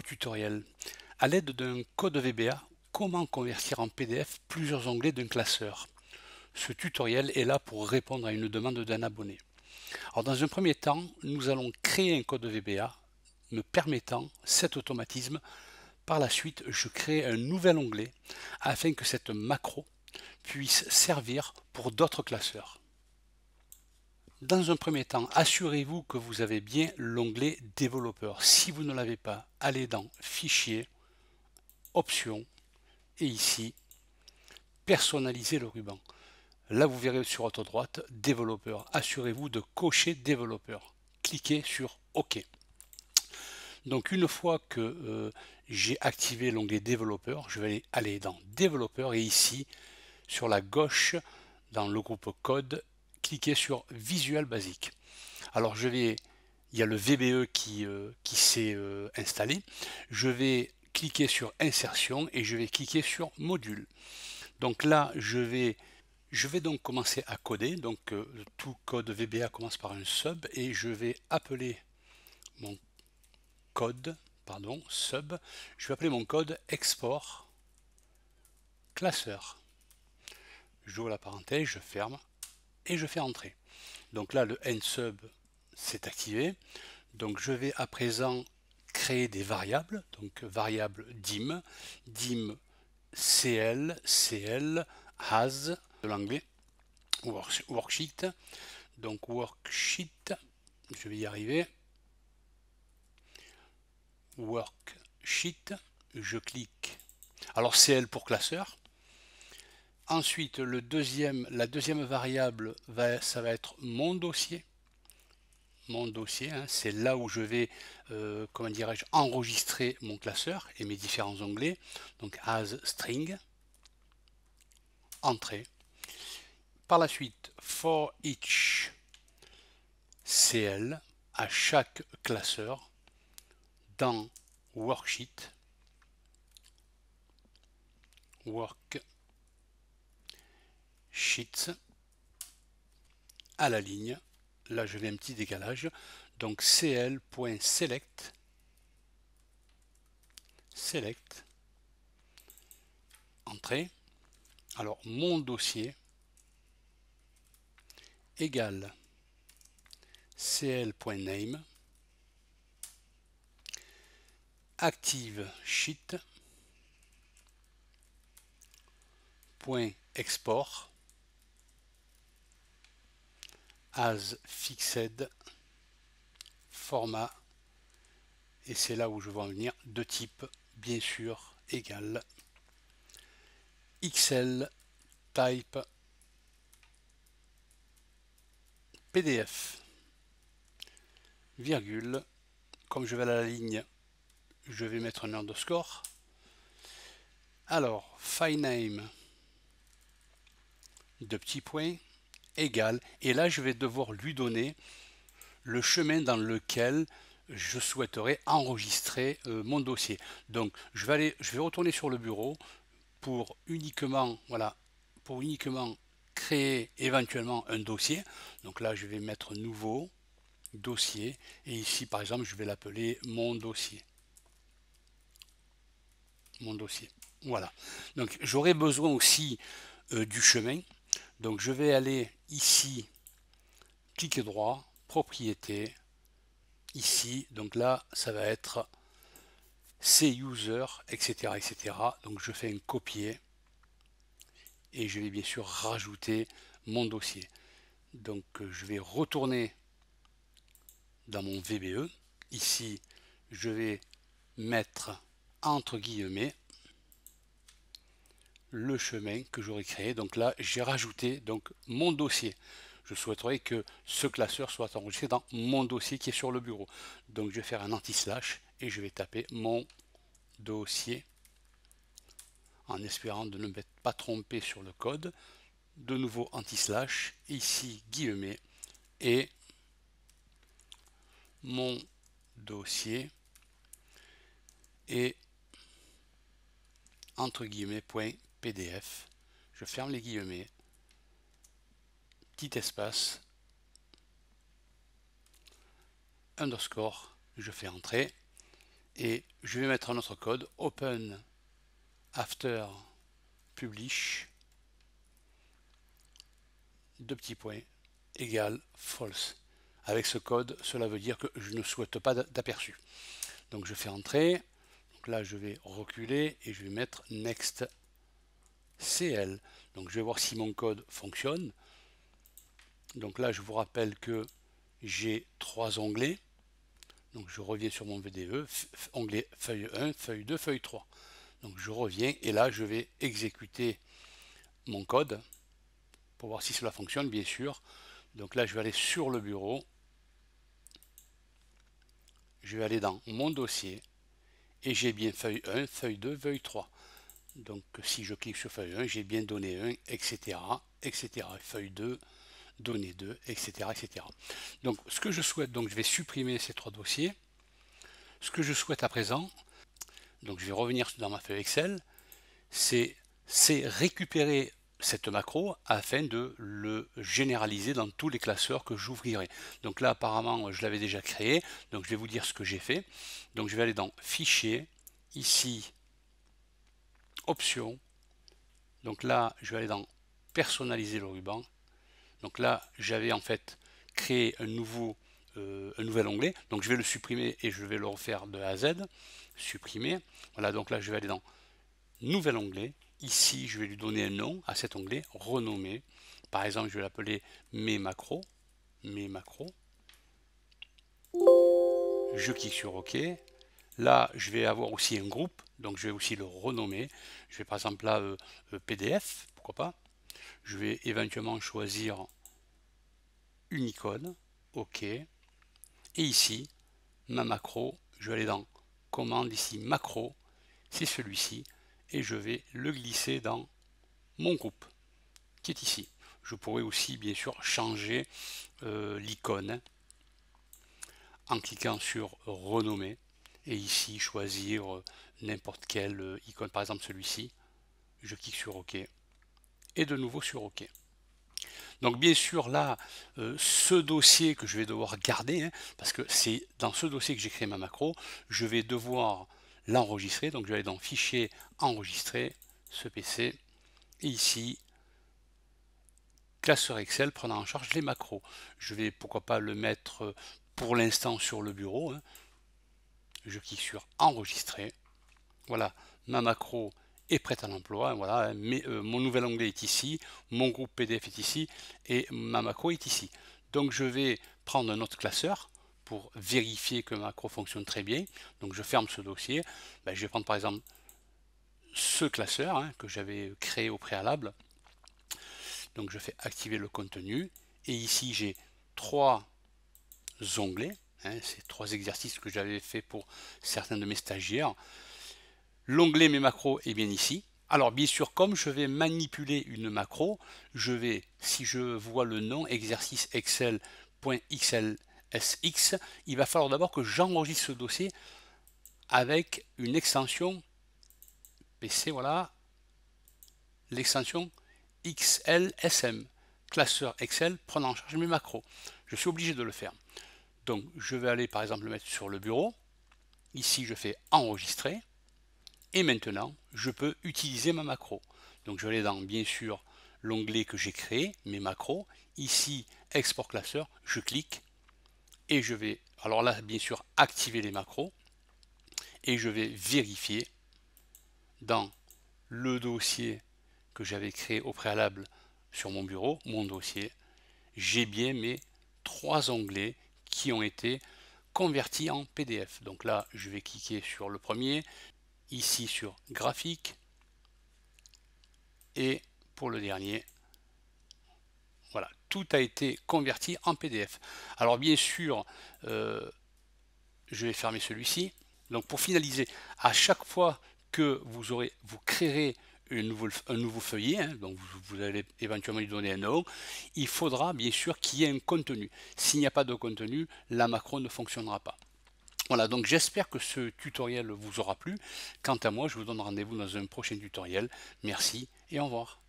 tutoriel. À l'aide d'un code VBA, comment convertir en PDF plusieurs onglets d'un classeur Ce tutoriel est là pour répondre à une demande d'un abonné. dans un premier temps, nous allons créer un code VBA me permettant cet automatisme. Par la suite, je crée un nouvel onglet afin que cette macro puisse servir pour d'autres classeurs dans un premier temps, assurez-vous que vous avez bien l'onglet développeur. Si vous ne l'avez pas, allez dans Fichier, Options, et ici, Personnaliser le ruban. Là, vous verrez sur votre droite, Développeur. Assurez-vous de cocher Développeur. Cliquez sur OK. Donc une fois que euh, j'ai activé l'onglet développeur, je vais aller dans développeur et ici sur la gauche dans le groupe code, cliquer sur Visual basique Alors je vais, il y a le VBE euh, qui, s'est euh, installé. Je vais cliquer sur Insertion et je vais cliquer sur Module. Donc là, je vais, je vais donc commencer à coder. Donc euh, tout code VBA commence par un sub et je vais appeler mon code, pardon, sub. Je vais appeler mon code export classeur. J'ouvre la parenthèse, je ferme, et je fais entrer. Donc là, le n sub s'est activé. Donc je vais à présent créer des variables, donc variable dim, dim cl, cl, has, de l'anglais, worksheet. Donc worksheet, je vais y arriver. Worksheet, je clique. Alors cl pour classeur, Ensuite, le deuxième, la deuxième variable, va, ça va être mon dossier. Mon dossier, hein, c'est là où je vais, euh, comment dirais-je, enregistrer mon classeur et mes différents onglets. Donc, as string, entrée. Par la suite, for each CL, à chaque classeur, dans worksheet, work Sheets à la ligne. Là, je vais un petit décalage. Donc, cl.select select entrée. Alors, mon dossier égal cl.name active sheet as fixed format et c'est là où je vais en venir de type bien sûr égal xl type pdf virgule comme je vais à la ligne je vais mettre un underscore alors file name de petits points égal Et là, je vais devoir lui donner le chemin dans lequel je souhaiterais enregistrer euh, mon dossier. Donc, je vais, aller, je vais retourner sur le bureau pour uniquement, voilà, pour uniquement créer éventuellement un dossier. Donc là, je vais mettre nouveau, dossier, et ici, par exemple, je vais l'appeler mon dossier. Mon dossier. Voilà. Donc, j'aurai besoin aussi euh, du chemin. Donc je vais aller ici, cliquer droit, propriété, ici, donc là ça va être C user, etc. etc. Donc je fais un copier et je vais bien sûr rajouter mon dossier. Donc euh, je vais retourner dans mon VBE. Ici, je vais mettre entre guillemets le chemin que j'aurais créé. Donc là, j'ai rajouté donc mon dossier. Je souhaiterais que ce classeur soit enregistré dans mon dossier qui est sur le bureau. Donc je vais faire un anti-slash et je vais taper mon dossier en espérant de ne m'être pas trompé sur le code. De nouveau anti-slash, ici guillemets, et mon dossier et entre guillemets point PDF, je ferme les guillemets, petit espace, underscore, je fais entrer, et je vais mettre un autre code, open after publish, deux petits points, égal false. Avec ce code, cela veut dire que je ne souhaite pas d'aperçu. Donc je fais entrer, là je vais reculer et je vais mettre next CL. Donc je vais voir si mon code fonctionne. Donc là, je vous rappelle que j'ai trois onglets. Donc je reviens sur mon VDE, onglet feuille 1, feuille 2, feuille 3. Donc je reviens et là, je vais exécuter mon code pour voir si cela fonctionne, bien sûr. Donc là, je vais aller sur le bureau. Je vais aller dans mon dossier et j'ai bien feuille 1, feuille 2, feuille 3. Donc si je clique sur feuille 1, j'ai bien donné 1, etc. etc. Feuille 2, donné 2, etc., etc. Donc ce que je souhaite, donc je vais supprimer ces trois dossiers. Ce que je souhaite à présent, donc je vais revenir dans ma feuille Excel, c'est récupérer cette macro afin de le généraliser dans tous les classeurs que j'ouvrirai. Donc là apparemment je l'avais déjà créé, donc je vais vous dire ce que j'ai fait. Donc je vais aller dans Fichier, ici Options. Donc là, je vais aller dans personnaliser le ruban. Donc là, j'avais en fait créé un nouveau euh, un nouvel onglet. Donc je vais le supprimer et je vais le refaire de A à Z. Supprimer. Voilà, donc là, je vais aller dans nouvel onglet. Ici, je vais lui donner un nom à cet onglet, renommer. Par exemple, je vais l'appeler mes macros. Mes macros. Je clique sur OK. Là, je vais avoir aussi un groupe, donc je vais aussi le renommer. Je vais par exemple là, euh, euh, PDF, pourquoi pas. Je vais éventuellement choisir une icône, OK. Et ici, ma macro, je vais aller dans commande ici, macro, c'est celui-ci, et je vais le glisser dans mon groupe, qui est ici. Je pourrais aussi, bien sûr, changer euh, l'icône en cliquant sur renommer et ici choisir euh, n'importe quelle euh, icône, par exemple celui-ci. Je clique sur OK et de nouveau sur OK. Donc bien sûr là, euh, ce dossier que je vais devoir garder, hein, parce que c'est dans ce dossier que j'ai créé ma macro, je vais devoir l'enregistrer. Donc je vais aller dans Fichier, Enregistrer, ce PC, et ici, classeur Excel prenant en charge les macros. Je vais pourquoi pas le mettre pour l'instant sur le bureau, hein, je clique sur enregistrer. Voilà, ma macro est prête à l'emploi. Voilà, euh, mon nouvel onglet est ici, mon groupe PDF est ici et ma macro est ici. Donc je vais prendre un autre classeur pour vérifier que ma macro fonctionne très bien. Donc je ferme ce dossier. Ben, je vais prendre par exemple ce classeur hein, que j'avais créé au préalable. Donc je fais activer le contenu et ici j'ai trois onglets Hein, ces trois exercices que j'avais fait pour certains de mes stagiaires. L'onglet mes macros est bien ici. Alors bien sûr, comme je vais manipuler une macro, je vais, si je vois le nom exercice excel.xlsx, il va falloir d'abord que j'enregistre ce dossier avec une extension PC, voilà, l'extension XLSM, classeur Excel prenant en charge mes macros. Je suis obligé de le faire. Donc je vais aller par exemple le mettre sur le bureau. Ici je fais enregistrer. Et maintenant je peux utiliser ma macro. Donc je vais aller dans bien sûr l'onglet que j'ai créé, mes macros. Ici export classeur, je clique et je vais, alors là bien sûr activer les macros. Et je vais vérifier dans le dossier que j'avais créé au préalable sur mon bureau, mon dossier, j'ai bien mes trois onglets qui ont été convertis en PDF. Donc là, je vais cliquer sur le premier, ici sur graphique, et pour le dernier, voilà, tout a été converti en PDF. Alors bien sûr, euh, je vais fermer celui-ci. Donc pour finaliser, à chaque fois que vous aurez, vous créerez un nouveau feuillet, hein, donc vous, vous, allez éventuellement lui donner un nom, il faudra bien sûr qu'il y ait un contenu. S'il n'y a pas de contenu, la macro ne fonctionnera pas. Voilà, donc j'espère que ce tutoriel vous aura plu. Quant à moi, je vous donne rendez-vous dans un prochain tutoriel. Merci et au revoir.